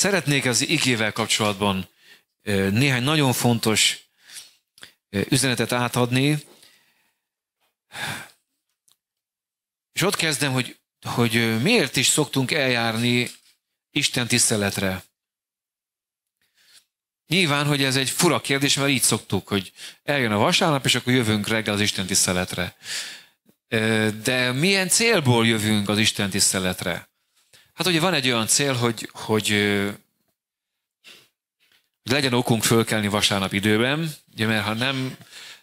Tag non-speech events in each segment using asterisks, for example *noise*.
Szeretnék az igével kapcsolatban néhány nagyon fontos üzenetet átadni. És ott kezdem, hogy, hogy miért is szoktunk eljárni Isten tiszteletre. Nyilván, hogy ez egy fura kérdés, mert így szoktuk, hogy eljön a vasárnap, és akkor jövünk reggel az Isten tiszteletre. De milyen célból jövünk az Isten tiszteletre? Hát ugye van egy olyan cél, hogy, hogy, hogy legyen okunk fölkelni vasárnap időben, ugye, mert ha nem,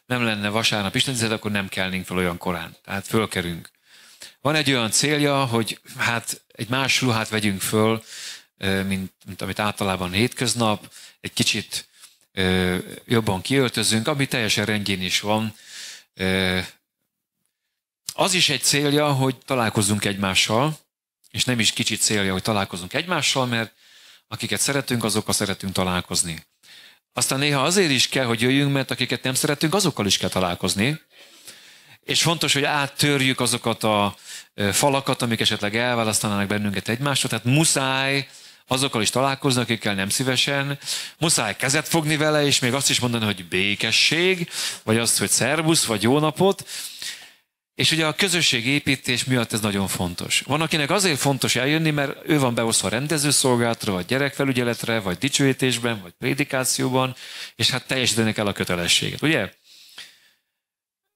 nem lenne vasárnap istenizet, akkor nem kelnénk fel olyan korán. Tehát fölkerünk. Van egy olyan célja, hogy hát egy más ruhát vegyünk föl, mint, mint amit általában hétköznap, egy kicsit jobban kiöltözünk, ami teljesen rendjén is van. Az is egy célja, hogy találkozzunk egymással, és nem is kicsit célja, hogy találkozunk egymással, mert akiket szeretünk, azokkal szeretünk találkozni. Aztán néha azért is kell, hogy jöjjünk, mert akiket nem szeretünk, azokkal is kell találkozni. És fontos, hogy áttörjük azokat a falakat, amik esetleg elválasztanának bennünket egymástól. Tehát muszáj azokkal is találkozni, akikkel nem szívesen. Muszáj kezet fogni vele, és még azt is mondani, hogy békesség, vagy azt, hogy szervusz, vagy jó napot. És ugye a közösségépítés miatt ez nagyon fontos. Van, akinek azért fontos eljönni, mert ő van beosztva rendezőszolgálatra, vagy gyerekfelügyeletre, vagy dicsőítésben, vagy prédikációban, és hát teljesítenek el a kötelességet, ugye?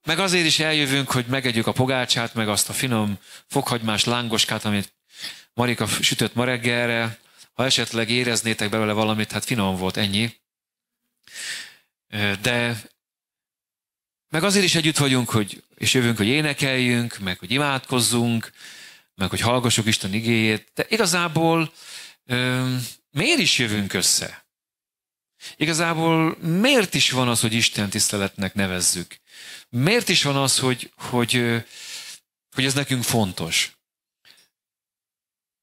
Meg azért is eljövünk, hogy megegyük a pogácsát, meg azt a finom fokhagymás lángoskát, amit Marika sütött ma reggelre. Ha esetleg éreznétek belőle valamit, hát finom volt ennyi. De meg azért is együtt vagyunk, hogy, és jövünk, hogy énekeljünk, meg hogy imádkozzunk, meg hogy hallgassuk Isten igéjét. De igazából miért is jövünk össze? Igazából miért is van az, hogy Isten tiszteletnek nevezzük? Miért is van az, hogy, hogy, hogy ez nekünk fontos?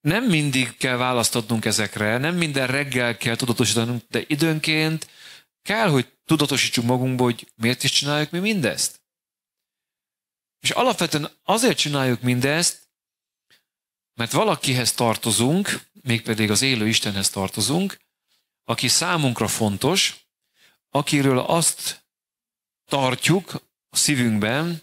Nem mindig kell választ adnunk ezekre, nem minden reggel kell tudatosítanunk, de időnként kell, hogy tudatosítsuk magunkba, hogy miért is csináljuk mi mindezt. És alapvetően azért csináljuk mindezt, mert valakihez tartozunk, mégpedig az élő Istenhez tartozunk, aki számunkra fontos, akiről azt tartjuk a szívünkben,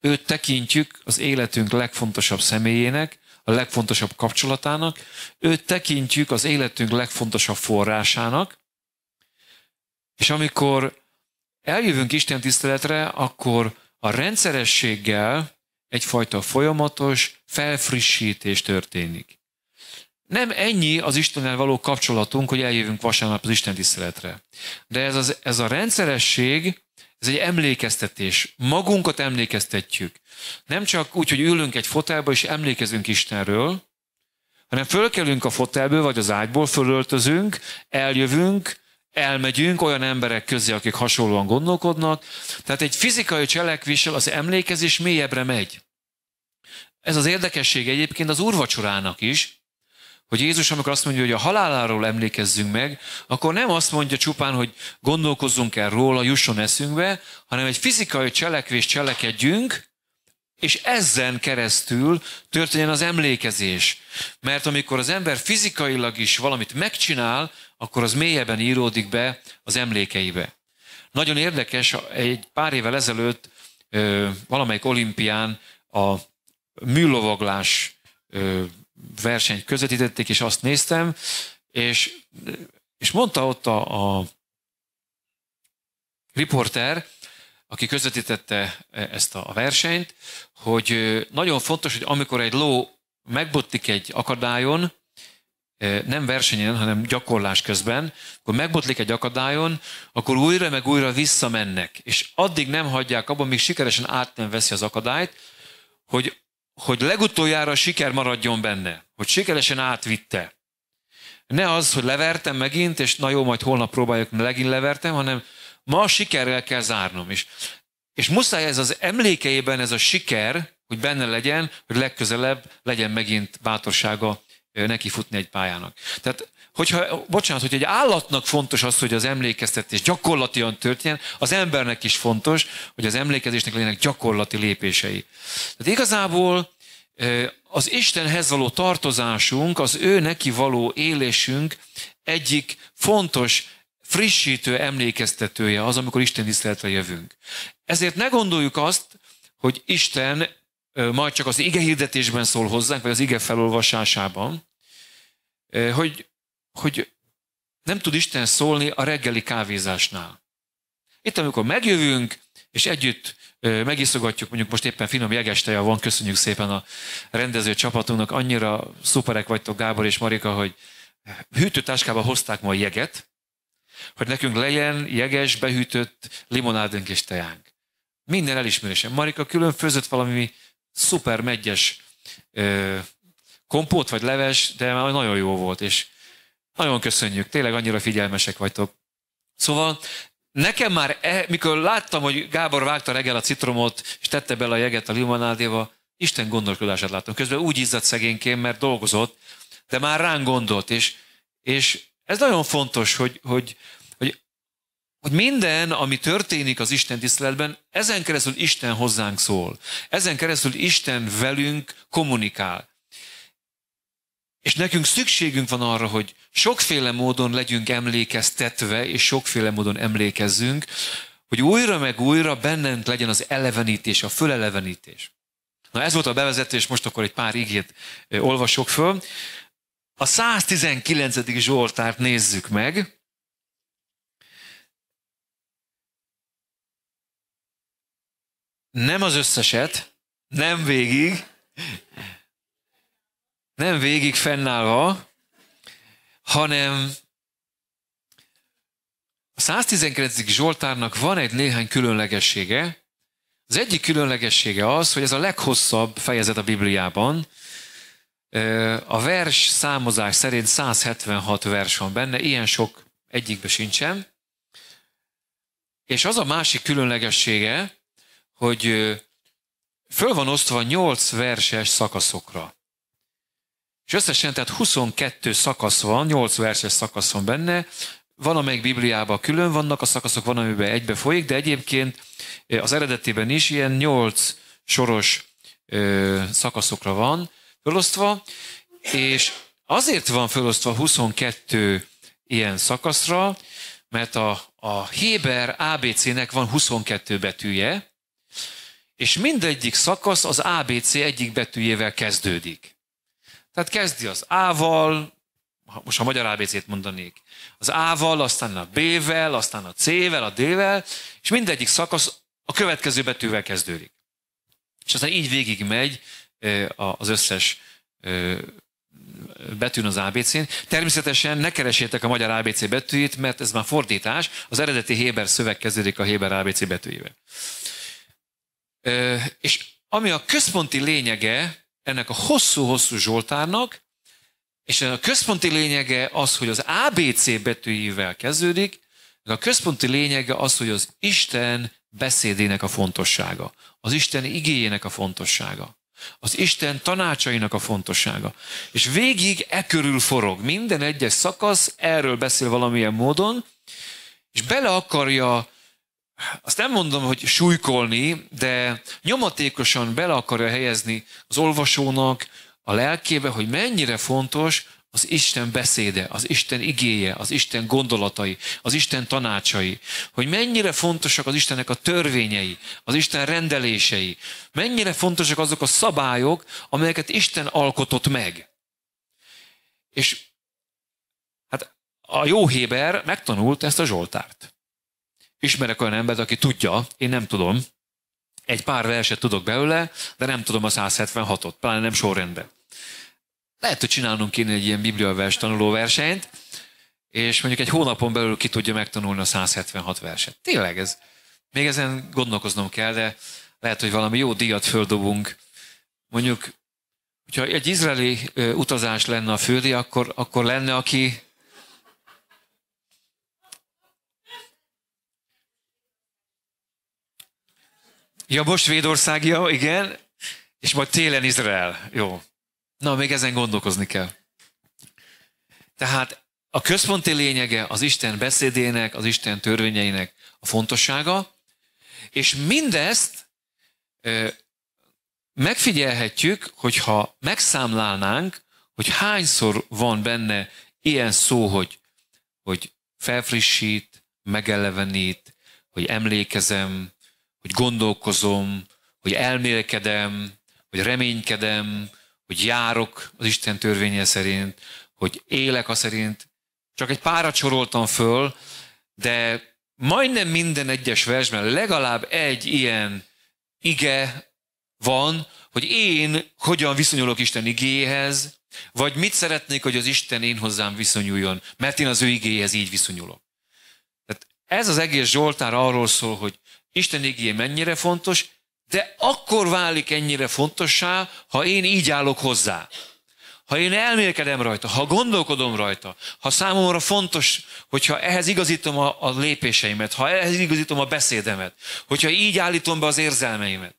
őt tekintjük az életünk legfontosabb személyének, a legfontosabb kapcsolatának, őt tekintjük az életünk legfontosabb forrásának, és amikor eljövünk Isten tiszteletre, akkor a rendszerességgel egyfajta folyamatos felfrissítés történik. Nem ennyi az Istennel való kapcsolatunk, hogy eljövünk vasárnap az Isten tiszteletre. De ez, az, ez a rendszeresség, ez egy emlékeztetés. Magunkat emlékeztetjük. Nem csak úgy, hogy ülünk egy fotelba és emlékezünk Istenről, hanem fölkelünk a fotelből vagy az ágyból, fölöltözünk, eljövünk, elmegyünk olyan emberek közé, akik hasonlóan gondolkodnak. Tehát egy fizikai cselekvéssel az emlékezés mélyebbre megy. Ez az érdekesség egyébként az úrvacsorának is, hogy Jézus, amikor azt mondja, hogy a haláláról emlékezzünk meg, akkor nem azt mondja csupán, hogy gondolkozzunk el róla, jusson eszünkbe, hanem egy fizikai cselekvést cselekedjünk, és ezen keresztül történjen az emlékezés. Mert amikor az ember fizikailag is valamit megcsinál, akkor az mélyebben íródik be az emlékeibe. Nagyon érdekes, egy pár évvel ezelőtt valamelyik olimpián a műlovaglás versenyt közvetítették, és azt néztem, és, és mondta ott a, a riporter, aki közvetítette e, ezt a versenyt, hogy nagyon fontos, hogy amikor egy ló megbottik egy akadályon, e, nem versenyen, hanem gyakorlás közben, akkor megbotlik egy akadályon, akkor újra meg újra visszamennek, és addig nem hagyják abban, míg sikeresen át nem veszi az akadályt, hogy, hogy legutoljára a siker maradjon benne, hogy sikeresen átvitte. Ne az, hogy levertem megint, és na jó, majd holnap próbáljuk, megint levertem, hanem ma a sikerrel kell zárnom is. És muszáj ez az emlékeiben, ez a siker, hogy benne legyen, hogy legközelebb legyen megint bátorsága neki futni egy pályának. Tehát, hogyha, bocsánat, hogy egy állatnak fontos az, hogy az emlékeztetés gyakorlatilag történjen, az embernek is fontos, hogy az emlékezésnek legyenek gyakorlati lépései. Tehát igazából az Istenhez való tartozásunk, az ő neki való élésünk egyik fontos frissítő emlékeztetője az, amikor Isten tiszteletre jövünk. Ezért ne gondoljuk azt, hogy Isten majd csak az ige hirdetésben szól hozzánk, vagy az ige felolvasásában, hogy, hogy nem tud Isten szólni a reggeli kávézásnál. Itt, amikor megjövünk, és együtt megiszogatjuk, mondjuk most éppen finom jegesteja van, köszönjük szépen a rendező csapatunknak, annyira szuperek vagytok Gábor és Marika, hogy hűtőtáskába hozták ma a jeget, hogy nekünk legyen jeges, behűtött limonádunk és teánk. Minden elismerésen. Marika külön főzött valami szuper megyes ö, kompót vagy leves, de már nagyon jó volt, és nagyon köszönjük, tényleg annyira figyelmesek vagytok. Szóval nekem már, e, mikor láttam, hogy Gábor vágta reggel a citromot, és tette bele a jeget a limonádéba, Isten gondolkodását láttam. Közben úgy izzadt szegényként, mert dolgozott, de már ránk gondolt, és, és ez nagyon fontos, hogy, hogy, hogy, hogy minden, ami történik az Isten tiszteletben, ezen keresztül Isten hozzánk szól. Ezen keresztül Isten velünk kommunikál. És nekünk szükségünk van arra, hogy sokféle módon legyünk emlékeztetve, és sokféle módon emlékezzünk, hogy újra meg újra bennünk legyen az elevenítés, a fölelevenítés. Na ez volt a bevezetés, most akkor egy pár igét olvasok föl. A 119. Zsoltárt nézzük meg. Nem az összeset, nem végig, nem végig fennállva, hanem a 119. Zsoltárnak van egy néhány különlegessége. Az egyik különlegessége az, hogy ez a leghosszabb fejezet a Bibliában, a vers számozás szerint 176 vers van benne, ilyen sok egyikbe sincsen. És az a másik különlegessége, hogy föl van osztva 8 verses szakaszokra. És összesen tehát 22 szakasz van, 8 verses szakasz van benne, van, amelyik Bibliában külön vannak a szakaszok, van, amiben egybe folyik, de egyébként az eredetében is ilyen 8 soros szakaszokra van, fölosztva, és azért van fölosztva 22 ilyen szakaszra, mert a, a Héber ABC-nek van 22 betűje, és mindegyik szakasz az ABC egyik betűjével kezdődik. Tehát kezdi az A-val, most a magyar ABC-t mondanék, az A-val, aztán a B-vel, aztán a C-vel, a D-vel, és mindegyik szakasz a következő betűvel kezdődik. És aztán így végig megy az összes betűn az ABC-n. Természetesen ne keresétek a magyar ABC betűjét, mert ez már fordítás, az eredeti Héber szöveg kezdődik a Héber ABC betűjével. És ami a központi lényege ennek a hosszú-hosszú Zsoltárnak, és a központi lényege az, hogy az ABC betűivel kezdődik, a központi lényege az, hogy az Isten beszédének a fontossága, az Isten igéjének a fontossága az Isten tanácsainak a fontossága. És végig e körül forog. Minden egyes szakasz erről beszél valamilyen módon, és bele akarja, azt nem mondom, hogy súlykolni, de nyomatékosan bele akarja helyezni az olvasónak a lelkébe, hogy mennyire fontos az Isten beszéde, az Isten igéje, az Isten gondolatai, az Isten tanácsai, hogy mennyire fontosak az Istennek a törvényei, az Isten rendelései, mennyire fontosak azok a szabályok, amelyeket Isten alkotott meg. És hát a jó Héber megtanult ezt a Zsoltárt. Ismerek olyan embert, aki tudja, én nem tudom, egy pár verset tudok belőle, de nem tudom a 176-ot, pláne nem sorrendben lehet, hogy csinálnunk kéne egy ilyen bibliavers versenyt, és mondjuk egy hónapon belül ki tudja megtanulni a 176 verset. Tényleg ez. Még ezen gondolkoznom kell, de lehet, hogy valami jó díjat földobunk. Mondjuk, hogyha egy izraeli utazás lenne a fődi, akkor, akkor lenne, aki Ja, most Svédország, igen. És majd télen Izrael. Jó. Na, még ezen gondolkozni kell. Tehát a központi lényege az Isten beszédének, az Isten törvényeinek a fontossága, és mindezt ö, megfigyelhetjük, hogyha megszámlálnánk, hogy hányszor van benne ilyen szó, hogy, hogy felfrissít, megelevenít, hogy emlékezem, hogy gondolkozom, hogy elmélkedem, hogy reménykedem, hogy járok az Isten törvénye szerint, hogy élek a szerint. Csak egy párat soroltam föl, de majdnem minden egyes versben legalább egy ilyen ige van, hogy én hogyan viszonyulok Isten igéhez, vagy mit szeretnék, hogy az Isten én hozzám viszonyuljon, mert én az ő igéhez így viszonyulok. Tehát ez az egész Zsoltár arról szól, hogy Isten igéje mennyire fontos, de akkor válik ennyire fontossá, ha én így állok hozzá. Ha én elmélkedem rajta, ha gondolkodom rajta, ha számomra fontos, hogyha ehhez igazítom a, a lépéseimet, ha ehhez igazítom a beszédemet, hogyha így állítom be az érzelmeimet,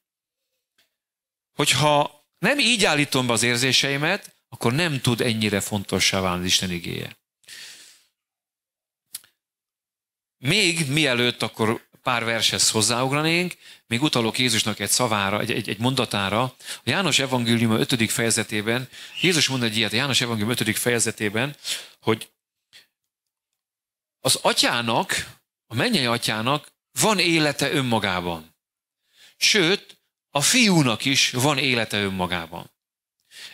hogyha nem így állítom be az érzéseimet, akkor nem tud ennyire fontossá válni az Isten igéje. Még mielőtt akkor pár vershez hozzáugranénk, még utalok Jézusnak egy szavára, egy, egy, egy mondatára. A János Evangélium 5. fejezetében, Jézus mond egy ilyet a János Evangélium 5. fejezetében, hogy az atyának, a mennyei atyának van élete önmagában. Sőt, a fiúnak is van élete önmagában.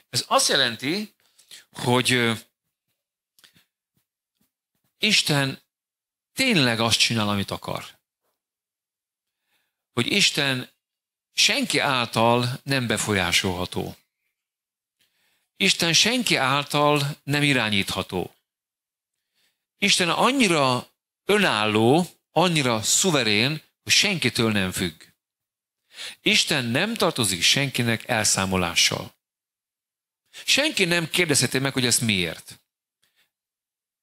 Ez azt jelenti, hogy Isten tényleg azt csinál, amit akar hogy Isten senki által nem befolyásolható. Isten senki által nem irányítható. Isten annyira önálló, annyira szuverén, hogy senkitől nem függ. Isten nem tartozik senkinek elszámolással. Senki nem kérdezheti meg, hogy ezt miért.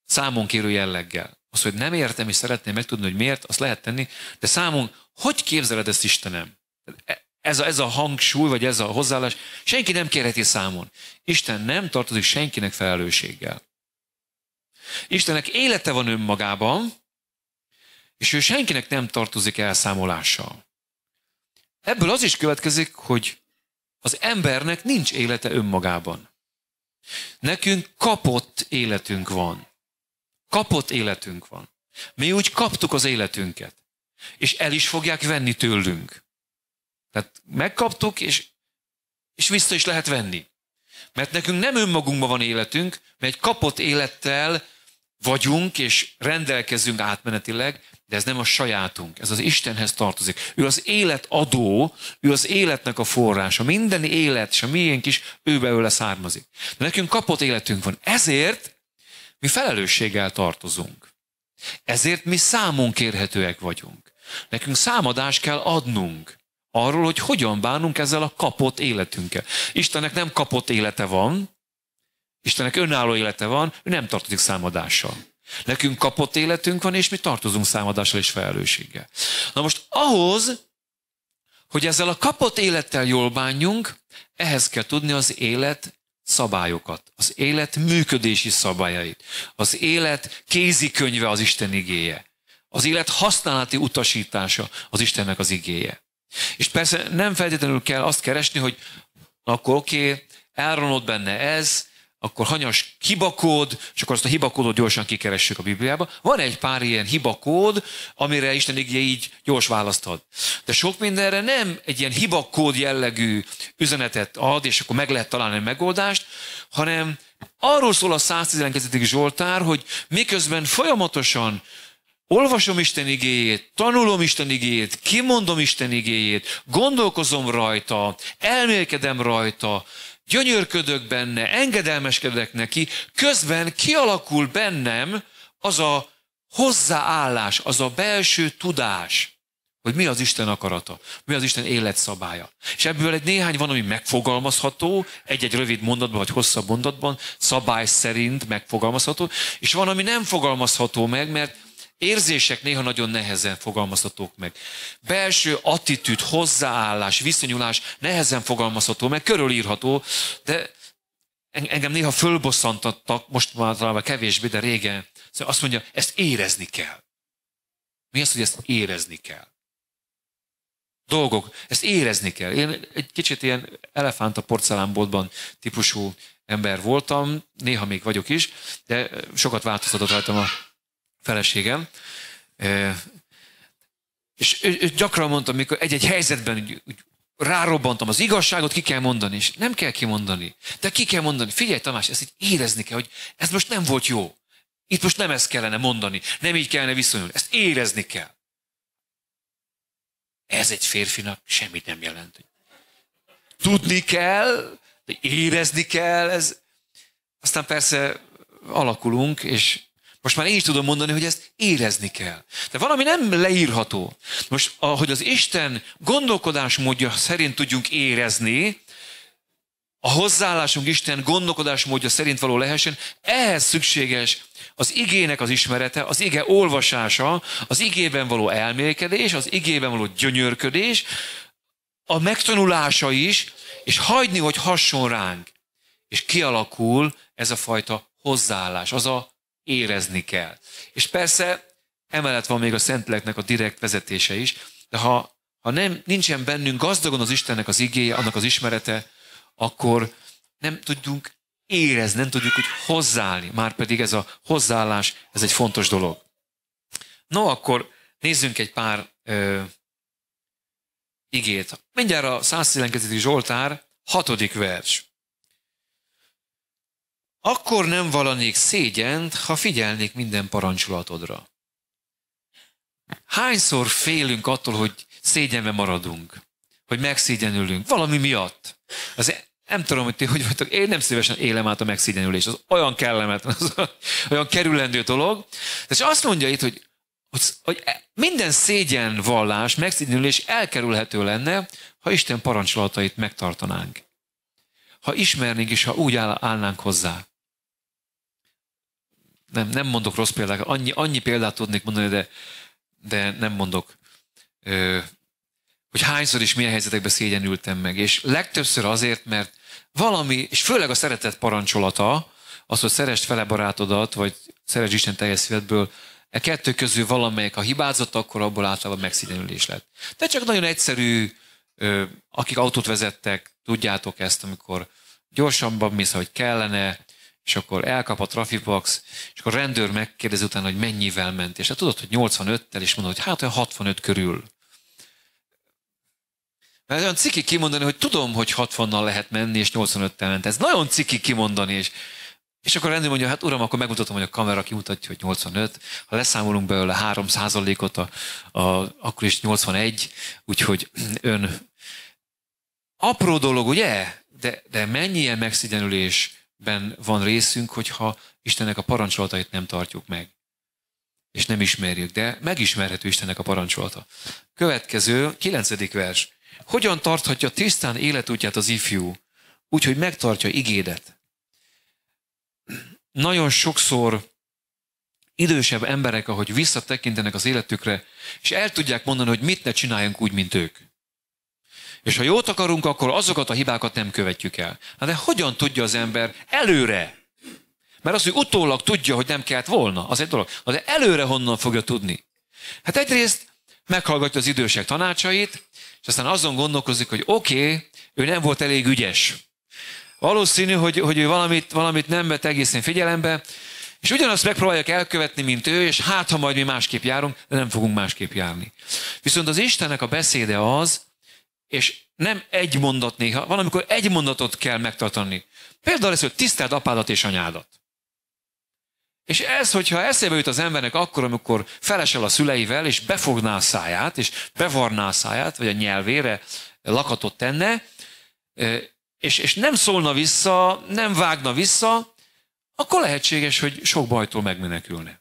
Számon kérő jelleggel. Az, hogy nem értem és szeretném megtudni, hogy miért, azt lehet tenni, de számon hogy képzeled ezt, Istenem? E, ez a, ez a hangsúly, vagy ez a hozzáállás, senki nem kérheti számon. Isten nem tartozik senkinek felelősséggel. Istennek élete van önmagában, és ő senkinek nem tartozik elszámolással. Ebből az is következik, hogy az embernek nincs élete önmagában. Nekünk kapott életünk van. Kapott életünk van. Mi úgy kaptuk az életünket és el is fogják venni tőlünk. Tehát megkaptuk, és, és vissza is lehet venni. Mert nekünk nem önmagunkban van életünk, mert egy kapott élettel vagyunk, és rendelkezünk átmenetileg, de ez nem a sajátunk, ez az Istenhez tartozik. Ő az élet adó, ő az életnek a forrása. Minden élet, és a miénk is belőle származik. De nekünk kapott életünk van. Ezért mi felelősséggel tartozunk. Ezért mi számon kérhetőek vagyunk. Nekünk számadást kell adnunk arról, hogy hogyan bánunk ezzel a kapott életünkkel. Istennek nem kapott élete van, Istennek önálló élete van, ő nem tartozik számadással. Nekünk kapott életünk van, és mi tartozunk számadással és felelősséggel. Na most ahhoz, hogy ezzel a kapott élettel jól bánjunk, ehhez kell tudni az élet szabályokat, az élet működési szabályait, az élet kézikönyve az Isten igéje. Az élet használati utasítása az Istennek az igéje. És persze nem feltétlenül kell azt keresni, hogy akkor oké, okay, elronod benne ez, akkor hanyas hibakód, és akkor azt a hibakódot gyorsan kikeressük a Bibliába. Van egy pár ilyen hibakód, amire Isten igye így gyors választ ad. De sok mindenre nem egy ilyen hibakód jellegű üzenetet ad, és akkor meg lehet találni a megoldást, hanem arról szól a 112. Zsoltár, hogy miközben folyamatosan Olvasom Isten igéjét, tanulom Isten igéjét, kimondom Isten igéjét, gondolkozom rajta, elmélkedem rajta, gyönyörködök benne, engedelmeskedek neki, közben kialakul bennem az a hozzáállás, az a belső tudás, hogy mi az Isten akarata, mi az Isten életszabálya. És ebből egy néhány van, ami megfogalmazható, egy-egy rövid mondatban vagy hosszabb mondatban, szabály szerint megfogalmazható, és van, ami nem fogalmazható meg, mert érzések néha nagyon nehezen fogalmazhatók meg. Belső attitűd, hozzáállás, viszonyulás nehezen fogalmazható meg, körülírható, de engem néha fölbosszantottak, most már talán kevésbé, de régen. Szóval azt mondja, ezt érezni kell. Mi az, hogy ezt érezni kell? Dolgok, ezt érezni kell. Én egy kicsit ilyen elefánt a porcelánboltban típusú ember voltam, néha még vagyok is, de sokat változtatott rajtam a feleségem, és ő, ő gyakran mondtam, mikor egy-egy helyzetben úgy, úgy rárobbantam, az igazságot ki kell mondani, és nem kell kimondani, de ki kell mondani. Figyelj Tamás, ezt így érezni kell, hogy ez most nem volt jó. Itt most nem ezt kellene mondani, nem így kellene viszonyulni. Ezt érezni kell. Ez egy férfinak semmit nem jelent. Tudni kell, de érezni kell, ez... Aztán persze alakulunk, és most már én is tudom mondani, hogy ezt érezni kell. De valami nem leírható. Most, ahogy az Isten gondolkodásmódja szerint tudjunk érezni, a hozzáállásunk Isten gondolkodásmódja szerint való lehessen, ehhez szükséges az igének az ismerete, az ige olvasása, az igében való elmélkedés, az igében való gyönyörködés, a megtanulása is, és hagyni, hogy hasson ránk. És kialakul ez a fajta hozzáállás, az a érezni kell. És persze emellett van még a Szentléleknek a direkt vezetése is, de ha, ha nem, nincsen bennünk gazdagon az Istennek az igéje, annak az ismerete, akkor nem tudjuk érezni, nem tudjuk úgy hozzáállni. Márpedig ez a hozzáállás, ez egy fontos dolog. No, akkor nézzünk egy pár ö, igét. Mindjárt a 119. Zsoltár, hatodik vers. Akkor nem valanék szégyent, ha figyelnék minden parancsolatodra. Hányszor félünk attól, hogy szégyenbe maradunk, hogy megszégyenülünk, valami miatt. Az e- nem tudom, hogy ti hogy vagytok, én nem szívesen élem át a megszégyenülést. Az olyan kellemetlen, az olyan kerülendő dolog. És azt mondja itt, hogy, hogy, hogy e- minden szégyen vallás, megszégyenülés elkerülhető lenne, ha Isten parancsolatait megtartanánk. Ha ismernénk és ha úgy áll, állnánk hozzá nem, nem mondok rossz példákat, annyi, annyi példát tudnék mondani, de, de nem mondok, ö, hogy hányszor is milyen helyzetekben szégyenültem meg. És legtöbbször azért, mert valami, és főleg a szeretet parancsolata, az, hogy szeresd fele barátodat, vagy szeresd Isten teljes szívedből, e kettő közül valamelyik, ha hibázott, akkor abból általában megszégyenülés lett. De csak nagyon egyszerű, akik autót vezettek, tudjátok ezt, amikor gyorsabban mész, hogy kellene, és akkor elkap a trafibox, és akkor a rendőr megkérdezi utána, hogy mennyivel ment, és hát tudod, hogy 85-tel, és mondod, hogy hát olyan 65 körül. Mert olyan ciki kimondani, hogy tudom, hogy 60-nal lehet menni, és 85-tel ment. Ez nagyon ciki kimondani, és, és akkor a rendőr mondja, hát uram, akkor megmutatom, hogy a kamera kimutatja, hogy 85. Ha leszámolunk belőle 3 ot a, a, akkor is 81, úgyhogy ön... Apró dolog, ugye? De, de mennyi ilyen megszigyenülés ben van részünk, hogyha Istennek a parancsolatait nem tartjuk meg, és nem ismerjük, de megismerhető Istennek a parancsolata. Következő, kilencedik vers. Hogyan tarthatja tisztán életútját az ifjú, úgyhogy megtartja igédet? Nagyon sokszor idősebb emberek, ahogy visszatekintenek az életükre, és el tudják mondani, hogy mit ne csináljunk úgy, mint ők. És ha jót akarunk, akkor azokat a hibákat nem követjük el. Na de hogyan tudja az ember előre? Mert az, hogy utólag tudja, hogy nem kellett volna, az egy dolog. Na de előre honnan fogja tudni? Hát egyrészt meghallgatja az idősek tanácsait, és aztán azon gondolkozik, hogy oké, okay, ő nem volt elég ügyes. Valószínű, hogy, hogy ő valamit, valamit nem vett egészen figyelembe, és ugyanazt megpróbálják elkövetni, mint ő, és hát, ha majd mi másképp járunk, de nem fogunk másképp járni. Viszont az Istennek a beszéde az, és nem egy mondat néha, valamikor egy mondatot kell megtartani. Például ez, hogy tiszteld apádat és anyádat. És ez, hogyha eszébe jut az embernek akkor, amikor felesel a szüleivel, és befogná a száját, és bevarná a száját, vagy a nyelvére lakatot tenne, és, és nem szólna vissza, nem vágna vissza, akkor lehetséges, hogy sok bajtól megmenekülne.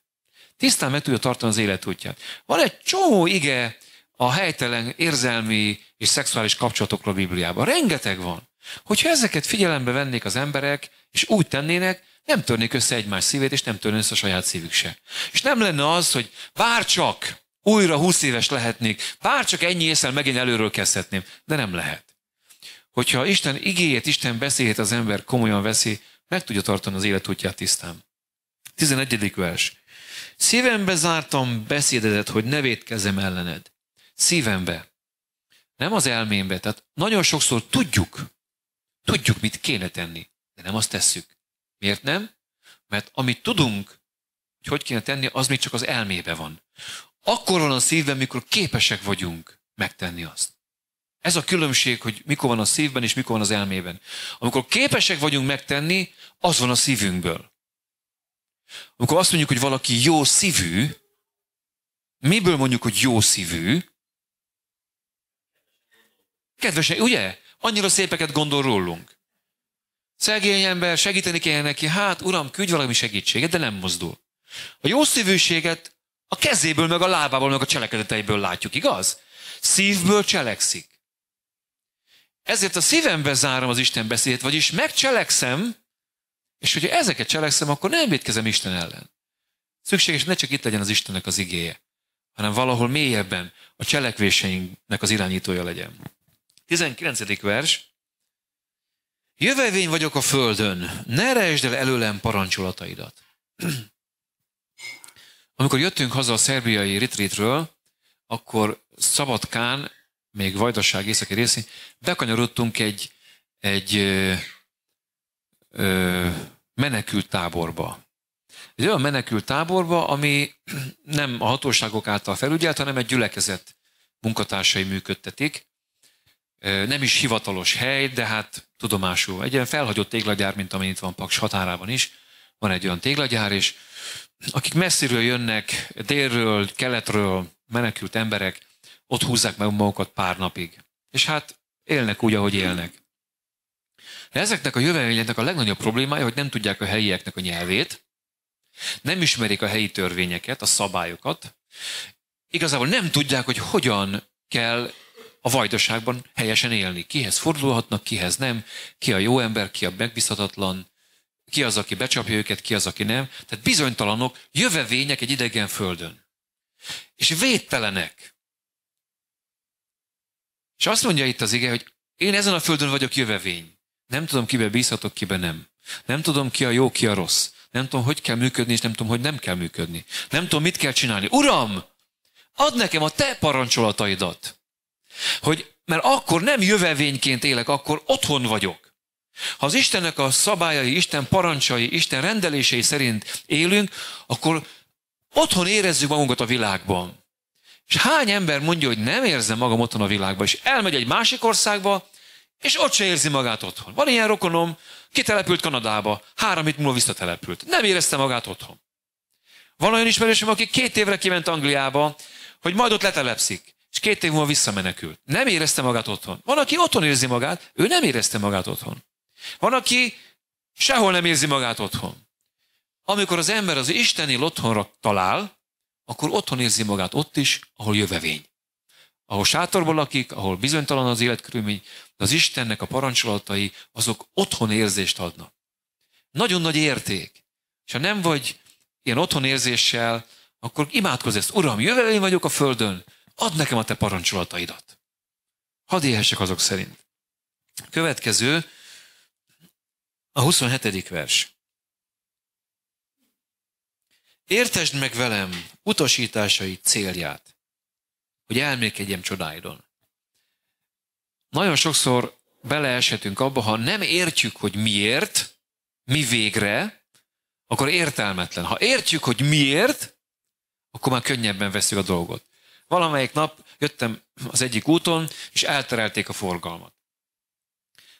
Tisztán meg tudja tartani az életútját. Van egy csomó ige a helytelen érzelmi és szexuális kapcsolatokról a Bibliában. Rengeteg van. Hogyha ezeket figyelembe vennék az emberek, és úgy tennének, nem törnék össze egymás szívét, és nem törnék össze a saját szívük se. És nem lenne az, hogy bár csak újra 20 éves lehetnék, bár csak ennyi észre megint előről kezdhetném, de nem lehet. Hogyha Isten igéjét, Isten beszédét az ember komolyan veszi, meg tudja tartani az életútját tisztán. 11. vers. Szívembe zártam beszédedet, hogy nevét kezem ellened szívembe. Nem az elmémbe. Tehát nagyon sokszor tudjuk, tudjuk, mit kéne tenni, de nem azt tesszük. Miért nem? Mert amit tudunk, hogy hogy kéne tenni, az még csak az elmébe van. Akkor van a szívben, mikor képesek vagyunk megtenni azt. Ez a különbség, hogy mikor van a szívben és mikor van az elmében. Amikor képesek vagyunk megtenni, az van a szívünkből. Amikor azt mondjuk, hogy valaki jó szívű, miből mondjuk, hogy jó szívű? Kedvesen, ugye? Annyira szépeket gondol rólunk. Szegény ember, segíteni kell neki, hát uram, küldj valami segítséget, de nem mozdul. A jó szívűséget a kezéből, meg a lábából, meg a cselekedeteiből látjuk, igaz? Szívből cselekszik. Ezért a szívembe zárom az Isten beszédét, vagyis megcselekszem, és hogyha ezeket cselekszem, akkor nem védkezem Isten ellen. Szükséges, ne csak itt legyen az Istennek az igéje, hanem valahol mélyebben a cselekvéseinknek az irányítója legyen. 19. vers. Jövevény vagyok a földön, ne rejtsd el előlem parancsolataidat. *clears throat* Amikor jöttünk haza a szerbiai retreatről, akkor Szabadkán, még Vajdaság északi részén, bekanyarodtunk egy, egy ö, ö, menekült táborba. Egy olyan menekült táborba, ami *clears throat* nem a hatóságok által felügyelt, hanem egy gyülekezet munkatársai működtetik nem is hivatalos hely, de hát tudomású. Egy ilyen felhagyott téglagyár, mint amin itt van Paks határában is, van egy olyan téglagyár, és akik messziről jönnek, délről, keletről menekült emberek, ott húzzák meg magukat pár napig. És hát élnek úgy, ahogy élnek. De ezeknek a jövevényeknek a legnagyobb problémája, hogy nem tudják a helyieknek a nyelvét, nem ismerik a helyi törvényeket, a szabályokat, igazából nem tudják, hogy hogyan kell a vajdaságban helyesen élni. Kihez fordulhatnak, kihez nem, ki a jó ember, ki a megbízhatatlan, ki az, aki becsapja őket, ki az, aki nem. Tehát bizonytalanok, jövevények egy idegen földön. És védtelenek. És azt mondja itt az ige, hogy én ezen a földön vagyok jövevény. Nem tudom, kibe bízhatok, kibe nem. Nem tudom, ki a jó, ki a rossz. Nem tudom, hogy kell működni, és nem tudom, hogy nem kell működni. Nem tudom, mit kell csinálni. Uram, ad nekem a te parancsolataidat. Hogy, mert akkor nem jövevényként élek, akkor otthon vagyok. Ha az Istennek a szabályai, Isten parancsai, Isten rendelései szerint élünk, akkor otthon érezzük magunkat a világban. És hány ember mondja, hogy nem érzem magam otthon a világban, és elmegy egy másik országba, és ott se érzi magát otthon. Van ilyen rokonom, kitelepült Kanadába, három hét múlva visszatelepült. Nem érezte magát otthon. Van olyan ismerősöm, aki két évre kiment Angliába, hogy majd ott letelepszik és két év múlva visszamenekült. Nem érezte magát otthon. Van, aki otthon érzi magát, ő nem érezte magát otthon. Van, aki sehol nem érzi magát otthon. Amikor az ember az isteni otthonra talál, akkor otthon érzi magát ott is, ahol jövevény. Ahol sátorban lakik, ahol bizonytalan az életkörülmény, de az Istennek a parancsolatai, azok otthon érzést adnak. Nagyon nagy érték. És ha nem vagy ilyen otthon érzéssel, akkor imádkozz ezt. Uram, jövevény vagyok a földön, Add nekem a te parancsolataidat. Hadd élhessek azok szerint. Következő, a 27. vers. Értesd meg velem utasításai célját, hogy elmélkedjem csodáidon. Nagyon sokszor beleeshetünk abba, ha nem értjük, hogy miért, mi végre, akkor értelmetlen. Ha értjük, hogy miért, akkor már könnyebben veszük a dolgot. Valamelyik nap jöttem az egyik úton, és elterelték a forgalmat.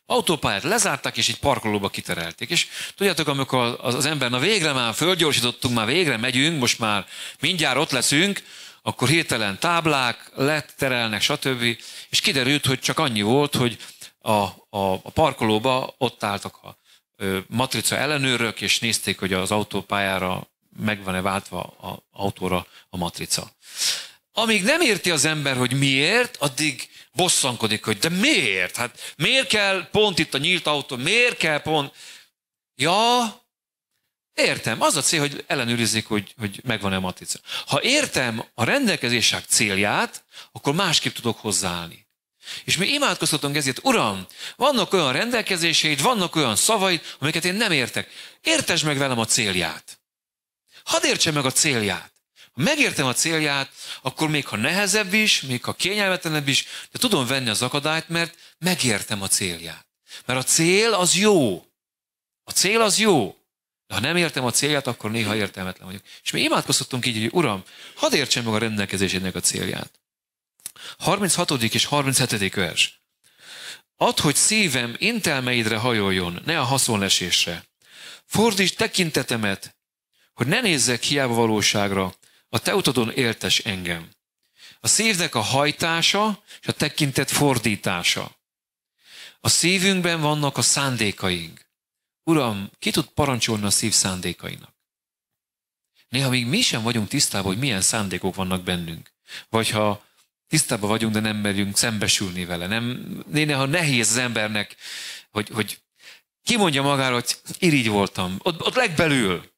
Autópályát lezárták, és egy parkolóba kiterelték. És tudjátok, amikor az, az ember, na végre már földgyorsítottunk, már végre megyünk, most már mindjárt ott leszünk, akkor hirtelen táblák, letterelnek, stb. És kiderült, hogy csak annyi volt, hogy a, a, a parkolóba ott álltak a ö, matrica ellenőrök, és nézték, hogy az autópályára megvan e váltva a autóra a matrica. Amíg nem érti az ember, hogy miért, addig bosszankodik, hogy de miért? Hát miért kell pont itt a nyílt autó, miért kell pont... Ja, értem. Az a cél, hogy ellenőrizzék, hogy, hogy megvan-e a matrica. Ha értem a rendelkezések célját, akkor másképp tudok hozzáállni. És mi imádkoztatunk ezért, Uram, vannak olyan rendelkezéseid, vannak olyan szavaid, amiket én nem értek. Értesd meg velem a célját. Hadd értse meg a célját. Ha megértem a célját, akkor még ha nehezebb is, még ha kényelmetlenebb is, de tudom venni az akadályt, mert megértem a célját. Mert a cél az jó. A cél az jó. De ha nem értem a célját, akkor néha értelmetlen vagyok. És mi imádkozhatunk így, hogy Uram, hadd értsen meg a rendelkezésének a célját. 36. és 37. vers. Add, hogy szívem intelmeidre hajoljon, ne a haszonlesésre. Fordíts tekintetemet, hogy ne nézzek hiába valóságra, a te utadon éltes engem. A szívnek a hajtása és a tekintet fordítása. A szívünkben vannak a szándékaink. Uram, ki tud parancsolni a szív szándékainak? Néha még mi sem vagyunk tisztában, hogy milyen szándékok vannak bennünk. Vagy ha tisztában vagyunk, de nem merjünk szembesülni vele. Nem, néha nehéz az embernek, hogy, hogy kimondja magára, hogy irigy voltam. Ott, ott legbelül.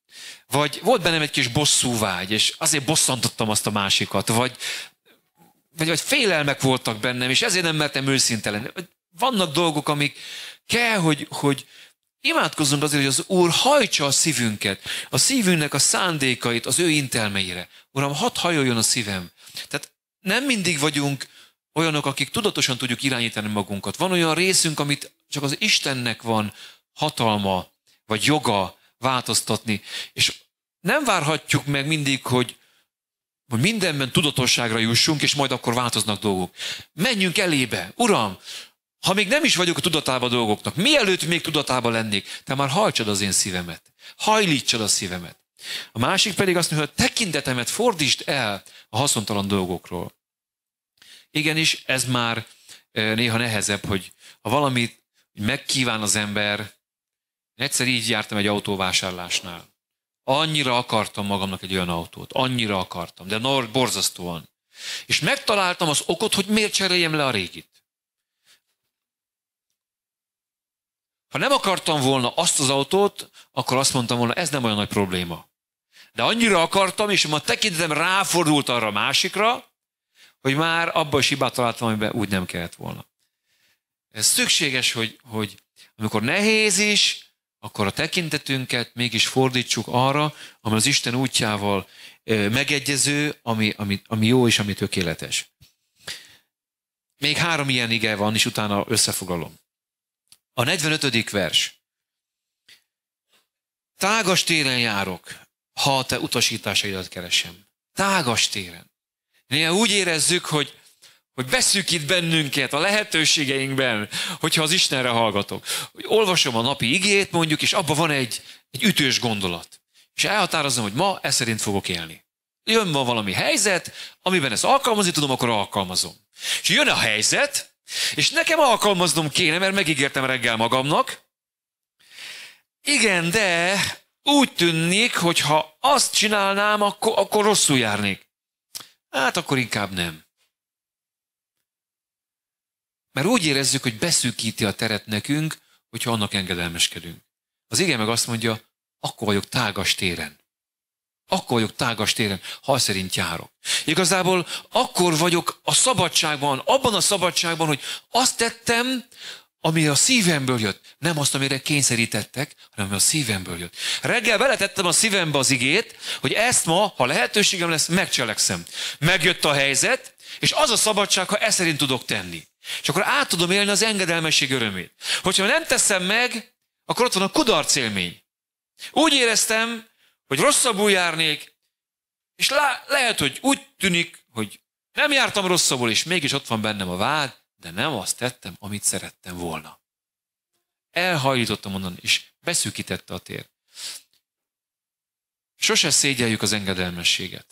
Vagy volt bennem egy kis vágy, és azért bosszantottam azt a másikat, vagy, vagy, vagy félelmek voltak bennem, és ezért nem mertem őszinte lenni. Vannak dolgok, amik kell, hogy, hogy imádkozzunk azért, hogy az Úr hajtsa a szívünket, a szívünknek a szándékait az ő intelmeire. Uram, hadd hajoljon a szívem. Tehát nem mindig vagyunk olyanok, akik tudatosan tudjuk irányítani magunkat. Van olyan részünk, amit csak az Istennek van hatalma, vagy joga, változtatni. És nem várhatjuk meg mindig, hogy, hogy mindenben tudatosságra jussunk, és majd akkor változnak dolgok. Menjünk elébe. Uram, ha még nem is vagyok a tudatában dolgoknak, mielőtt még tudatában lennék, te már hajtsad az én szívemet. Hajlítsad a szívemet. A másik pedig azt mondja, hogy a tekintetemet fordítsd el a haszontalan dolgokról. Igenis, ez már eh, néha nehezebb, hogy ha valamit megkíván az ember, Egyszer így jártam egy autóvásárlásnál. Annyira akartam magamnak egy olyan autót, annyira akartam, de nor, borzasztóan. És megtaláltam az okot, hogy miért cseréljem le a régit. Ha nem akartam volna azt az autót, akkor azt mondtam volna, ez nem olyan nagy probléma. De annyira akartam, és ma tekintetem ráfordult arra a másikra, hogy már abban is hibát találtam, amiben úgy nem kellett volna. Ez szükséges, hogy, hogy amikor nehéz is, akkor a tekintetünket mégis fordítsuk arra, ami az Isten útjával megegyező, ami, ami, ami jó és ami tökéletes. Még három ilyen ige van, és utána összefoglalom. A 45. vers. Tágas téren járok, ha a te utasításaidat keresem. Tágas téren. Néha úgy érezzük, hogy hogy beszűkít bennünket a lehetőségeinkben, hogyha az Istenre hallgatok. Hogy olvasom a napi igét mondjuk, és abban van egy, egy ütős gondolat. És elhatározom, hogy ma ez szerint fogok élni. Jön ma valami helyzet, amiben ezt alkalmazni tudom, akkor alkalmazom. És jön a helyzet, és nekem alkalmaznom kéne, mert megígértem reggel magamnak. Igen, de úgy tűnik, hogy ha azt csinálnám, akkor, akkor rosszul járnék. Hát akkor inkább nem. Mert úgy érezzük, hogy beszűkíti a teret nekünk, hogyha annak engedelmeskedünk. Az igen meg azt mondja, akkor vagyok tágas téren. Akkor vagyok tágas téren, ha szerint járok. Igazából akkor vagyok a szabadságban, abban a szabadságban, hogy azt tettem, ami a szívemből jött. Nem azt, amire kényszerítettek, hanem ami a szívemből jött. Reggel beletettem a szívembe az igét, hogy ezt ma, ha lehetőségem lesz, megcselekszem. Megjött a helyzet, és az a szabadság, ha ezt szerint tudok tenni. És akkor át tudom élni az engedelmesség örömét. Hogyha nem teszem meg, akkor ott van a kudarc élmény. Úgy éreztem, hogy rosszabbul járnék, és lá- lehet, hogy úgy tűnik, hogy nem jártam rosszabbul, és mégis ott van bennem a vád, de nem azt tettem, amit szerettem volna. Elhajlítottam onnan, és beszűkítette a tér. Sose szégyeljük az engedelmességet.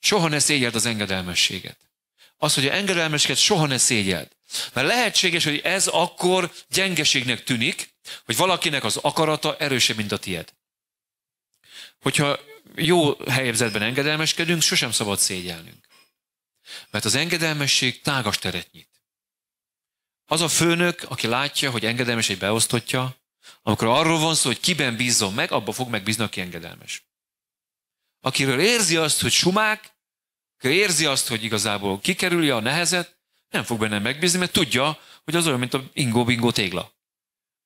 Soha ne szégyeld az engedelmességet az, hogy a engedelmeskedsz, soha ne szégyeld. Mert lehetséges, hogy ez akkor gyengeségnek tűnik, hogy valakinek az akarata erősebb, mint a tied. Hogyha jó helyzetben engedelmeskedünk, sosem szabad szégyelnünk. Mert az engedelmesség tágas teret nyit. Az a főnök, aki látja, hogy engedelmes egy beosztotja, amikor arról van szó, hogy kiben bízzon meg, abba fog megbízni, aki engedelmes. Akiről érzi azt, hogy sumák, érzi azt, hogy igazából kikerülje a nehezet, nem fog benne megbízni, mert tudja, hogy az olyan, mint a ingó-bingó tégla.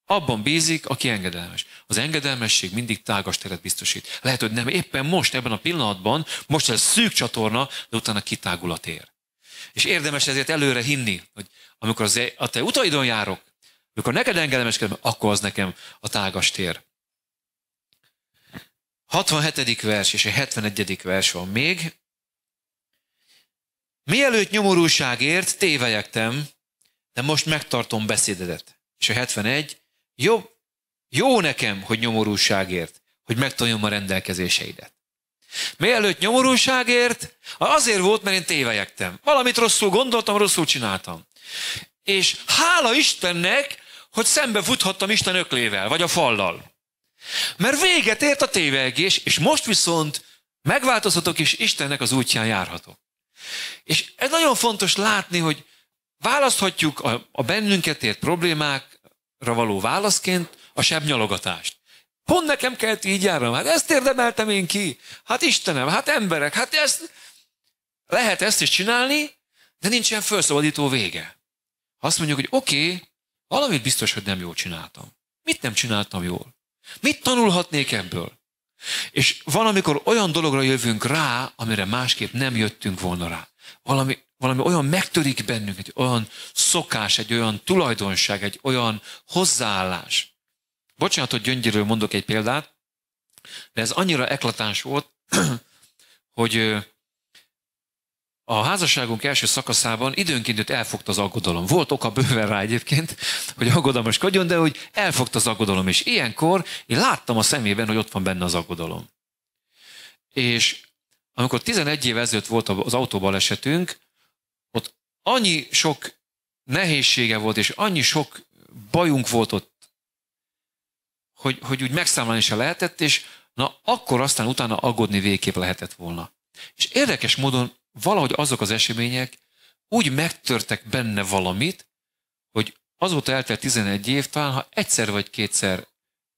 Abban bízik, aki engedelmes. Az engedelmesség mindig tágas teret biztosít. Lehet, hogy nem éppen most, ebben a pillanatban, most ez szűk csatorna, de utána kitágul a tér. És érdemes ezért előre hinni, hogy amikor az, e- a te utaidon járok, amikor neked engedelmeskedem, akkor az nekem a tágas tér. 67. vers és a 71. vers van még. Mielőtt nyomorúságért tévelyektem, de most megtartom beszédedet. És a 71, Jó, jó nekem, hogy nyomorúságért, hogy megtanuljam a rendelkezéseidet. Mielőtt nyomorúságért, azért volt, mert én tévelyektem. Valamit rosszul gondoltam, rosszul csináltam. És hála Istennek, hogy szembe futhattam Isten öklével, vagy a fallal. Mert véget ért a tévegés, és most viszont megváltozhatok, és Istennek az útján járhatok. És ez nagyon fontos látni, hogy választhatjuk a, a bennünket ért problémákra való válaszként a sebnyalogatást. Pont nekem kellett így járnom, hát ezt érdemeltem én ki, hát Istenem, hát emberek, hát ezt lehet ezt is csinálni, de nincsen felszabadító vége. Azt mondjuk, hogy oké, okay, valamit biztos, hogy nem jól csináltam. Mit nem csináltam jól? Mit tanulhatnék ebből? És van, amikor olyan dologra jövünk rá, amire másképp nem jöttünk volna rá. Valami, valami olyan megtörik bennünk, egy olyan szokás, egy olyan tulajdonság, egy olyan hozzáállás. Bocsánat, hogy gyöngyéről mondok egy példát, de ez annyira eklatáns volt, *clears throat* hogy a házasságunk első szakaszában időnként őt elfogt az aggodalom. Volt oka bőven rá egyébként, hogy aggodalmaskodjon, de hogy elfogt az aggodalom. És ilyenkor én láttam a szemében, hogy ott van benne az aggodalom. És amikor 11 év ezelőtt volt az autóbalesetünk, ott annyi sok nehézsége volt, és annyi sok bajunk volt ott, hogy, hogy úgy megszámolni se lehetett, és na akkor aztán utána aggódni végképp lehetett volna. És érdekes módon valahogy azok az események úgy megtörtek benne valamit, hogy azóta eltelt 11 év, talán ha egyszer vagy kétszer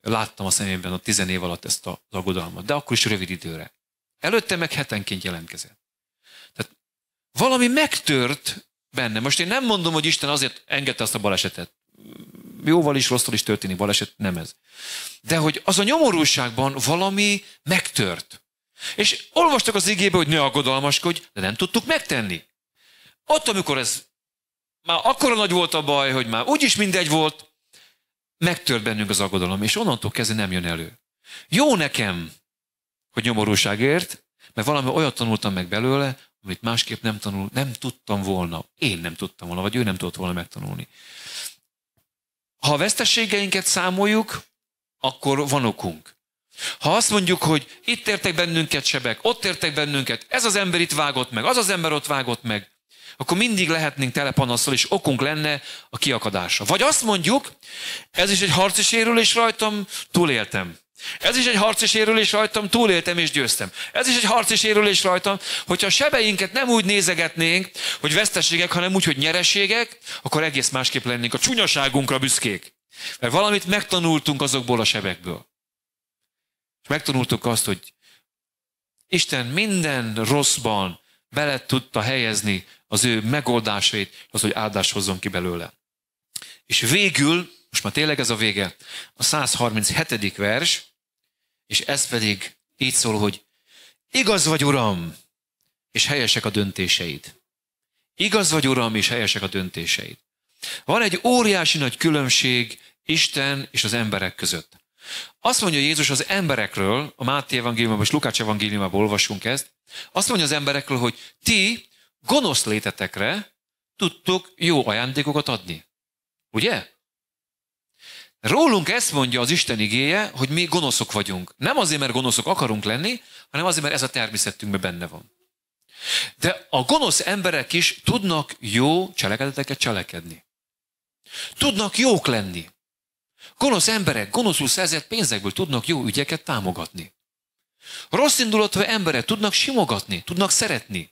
láttam a szemében a 10 év alatt ezt a aggodalmat, de akkor is rövid időre. Előtte meg hetenként jelentkezett. Tehát valami megtört benne. Most én nem mondom, hogy Isten azért engedte azt a balesetet. Jóval is, rosszul is történik baleset, nem ez. De hogy az a nyomorúságban valami megtört. És olvastak az igébe, hogy ne aggodalmaskodj, de nem tudtuk megtenni. Ott, amikor ez már akkora nagy volt a baj, hogy már úgyis mindegy volt, megtört bennünk az aggodalom, és onnantól kezdve nem jön elő. Jó nekem, hogy nyomorúságért, mert valami olyat tanultam meg belőle, amit másképp nem tanul, nem tudtam volna, én nem tudtam volna, vagy ő nem tudott volna megtanulni. Ha a vesztességeinket számoljuk, akkor van okunk. Ha azt mondjuk, hogy itt értek bennünket sebek, ott értek bennünket, ez az ember itt vágott meg, az az ember ott vágott meg, akkor mindig lehetnénk telepanaszol, és okunk lenne a kiakadásra. Vagy azt mondjuk, ez is egy harci sérülés rajtam, túléltem. Ez is egy harci sérülés rajtam, túléltem és győztem. Ez is egy harci sérülés rajtam, hogyha a sebeinket nem úgy nézegetnénk, hogy veszteségek, hanem úgy, hogy nyereségek, akkor egész másképp lennénk a csúnyaságunkra büszkék. Mert valamit megtanultunk azokból a sebekből. Megtanultuk azt, hogy Isten minden rosszban bele tudta helyezni az ő megoldásait, az, hogy áldás hozzon ki belőle. És végül, most már tényleg ez a vége, a 137. vers, és ez pedig így szól, hogy igaz vagy, Uram, és helyesek a döntéseid. Igaz vagy, Uram, és helyesek a döntéseid. Van egy óriási nagy különbség Isten és az emberek között. Azt mondja Jézus az emberekről, a Máté evangéliumában és Lukács evangéliumában olvasunk ezt, azt mondja az emberekről, hogy ti gonosz létetekre tudtok jó ajándékokat adni. Ugye? Rólunk ezt mondja az Isten igéje, hogy mi gonoszok vagyunk. Nem azért, mert gonoszok akarunk lenni, hanem azért, mert ez a természetünkben benne van. De a gonosz emberek is tudnak jó cselekedeteket cselekedni. Tudnak jók lenni. Gonosz emberek gonoszul szerzett pénzekből tudnak jó ügyeket támogatni. Rossz indulatú emberek tudnak simogatni, tudnak szeretni.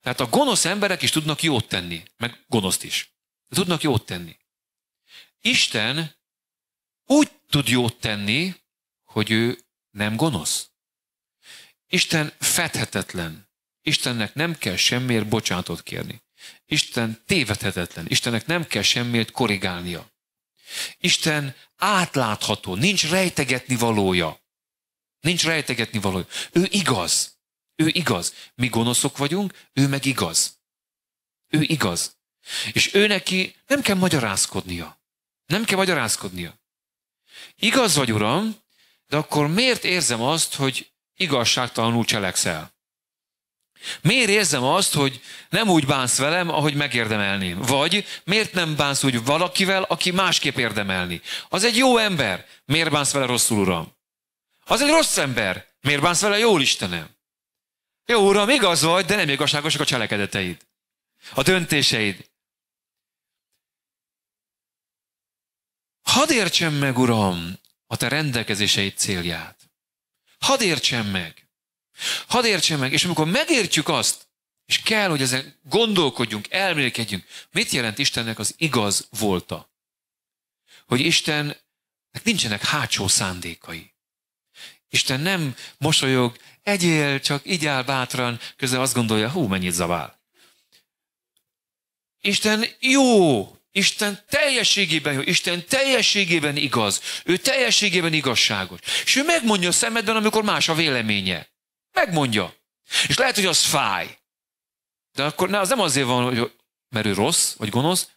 Tehát a gonosz emberek is tudnak jót tenni, meg gonoszt is. De tudnak jót tenni. Isten úgy tud jót tenni, hogy ő nem gonosz. Isten fedhetetlen. Istennek nem kell semmiért bocsánatot kérni. Isten tévedhetetlen. Istennek nem kell semmiért korrigálnia. Isten átlátható, nincs rejtegetni valója. Nincs rejtegetni valója. Ő igaz. Ő igaz. Mi gonoszok vagyunk, ő meg igaz. Ő igaz. És ő neki nem kell magyarázkodnia. Nem kell magyarázkodnia. Igaz vagy, Uram, de akkor miért érzem azt, hogy igazságtalanul cselekszel? Miért érzem azt, hogy nem úgy bánsz velem, ahogy megérdemelném? Vagy miért nem bánsz úgy valakivel, aki másképp érdemelni? Az egy jó ember. Miért bánsz vele rosszul, Uram? Az egy rossz ember. Miért bánsz vele jól, Istenem? Jó, Uram, igaz vagy, de nem igazságosak a cselekedeteid. A döntéseid. Hadd értsem meg, Uram, a te rendelkezéseid célját. Hadd értsem meg. Hadd értse meg, és amikor megértjük azt, és kell, hogy ezen gondolkodjunk, elmélkedjünk, mit jelent Istennek az igaz volta? Hogy Istennek nincsenek hátsó szándékai. Isten nem mosolyog, egyél, csak így áll bátran, közben azt gondolja, hú, mennyit zavál. Isten jó, Isten teljességében jó, Isten teljességében igaz, ő teljességében igazságos. És ő megmondja a szemedben, amikor más a véleménye. Megmondja. És lehet, hogy az fáj. De akkor ne, az nem azért van, hogy, mert ő rossz, vagy gonosz,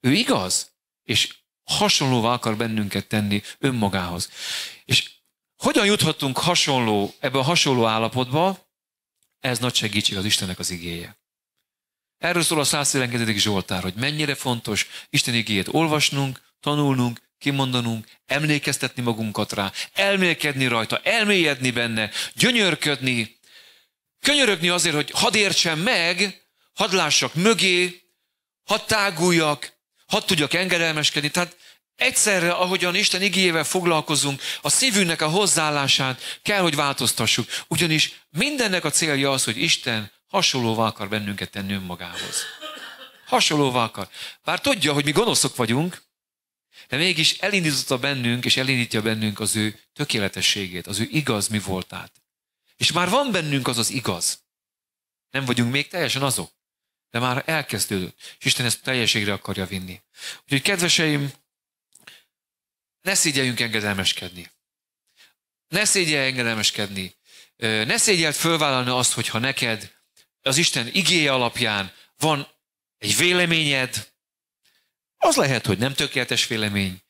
ő igaz, és hasonlóvá akar bennünket tenni önmagához. És hogyan juthatunk hasonló, ebbe a hasonló állapotba? Ez nagy segítség az Istennek az igéje. Erről szól a 112. Zsoltár, hogy mennyire fontos Isten igéjét olvasnunk, tanulnunk, kimondanunk, emlékeztetni magunkat rá, elmélkedni rajta, elmélyedni benne, gyönyörködni, könyörögni azért, hogy hadd értsem meg, hadd lássak mögé, hadd táguljak, hadd tudjak engedelmeskedni. Tehát egyszerre, ahogyan Isten igével foglalkozunk, a szívünknek a hozzáállását kell, hogy változtassuk. Ugyanis mindennek a célja az, hogy Isten hasonlóvá akar bennünket tenni önmagához. Hasonlóvá akar. Bár tudja, hogy mi gonoszok vagyunk, de mégis elindította bennünk, és elindítja bennünk az ő tökéletességét, az ő igaz mi voltát. És már van bennünk az az igaz. Nem vagyunk még teljesen azok, de már elkezdődött, és Isten ezt teljeségre akarja vinni. Úgyhogy kedveseim, ne szégyeljünk engedelmeskedni. Ne szégyelj engedelmeskedni. Ne szégyeld fölvállalni azt, hogyha neked az Isten igéje alapján van egy véleményed, az lehet, hogy nem tökéletes vélemény,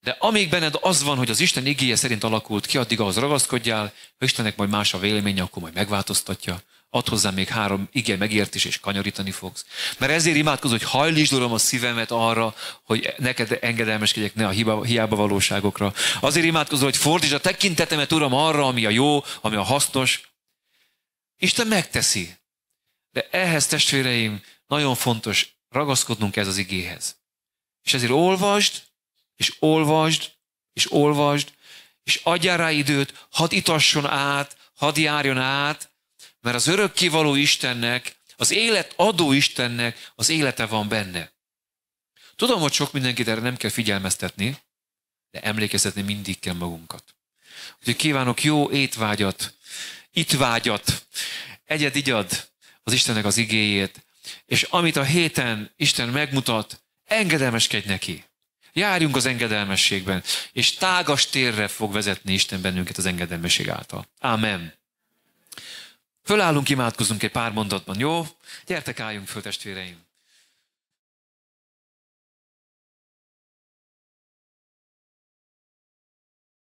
de amíg benned az van, hogy az Isten igéje szerint alakult ki, addig ahhoz ragaszkodjál, ha Istennek majd más a véleménye, akkor majd megváltoztatja. Ad hozzá még három igen megértés, és kanyarítani fogsz. Mert ezért imádkozz, hogy hajlítsd a szívemet arra, hogy neked engedelmeskedjek ne a hiba, hiába valóságokra. Azért imádkozol, hogy fordítsd a tekintetemet, uram, arra, ami a jó, ami a hasznos. Isten megteszi. De ehhez, testvéreim, nagyon fontos ragaszkodnunk ez az igéhez. És ezért olvasd, és olvasd, és olvasd, és adjál rá időt, hadd itasson át, hadd járjon át, mert az örökkivaló Istennek, az élet adó Istennek az élete van benne. Tudom, hogy sok mindenkit erre nem kell figyelmeztetni, de emlékeztetni mindig kell magunkat. Úgyhogy kívánok jó étvágyat, ittvágyat, egyed igyad az Istennek az igéjét, és amit a héten Isten megmutat, Engedelmeskedj neki. Járjunk az engedelmességben, és tágas térre fog vezetni Isten bennünket az engedelmesség által. Ámen. Fölállunk, imádkozunk egy pár mondatban, jó? Gyertek, álljunk föl, testvéreim!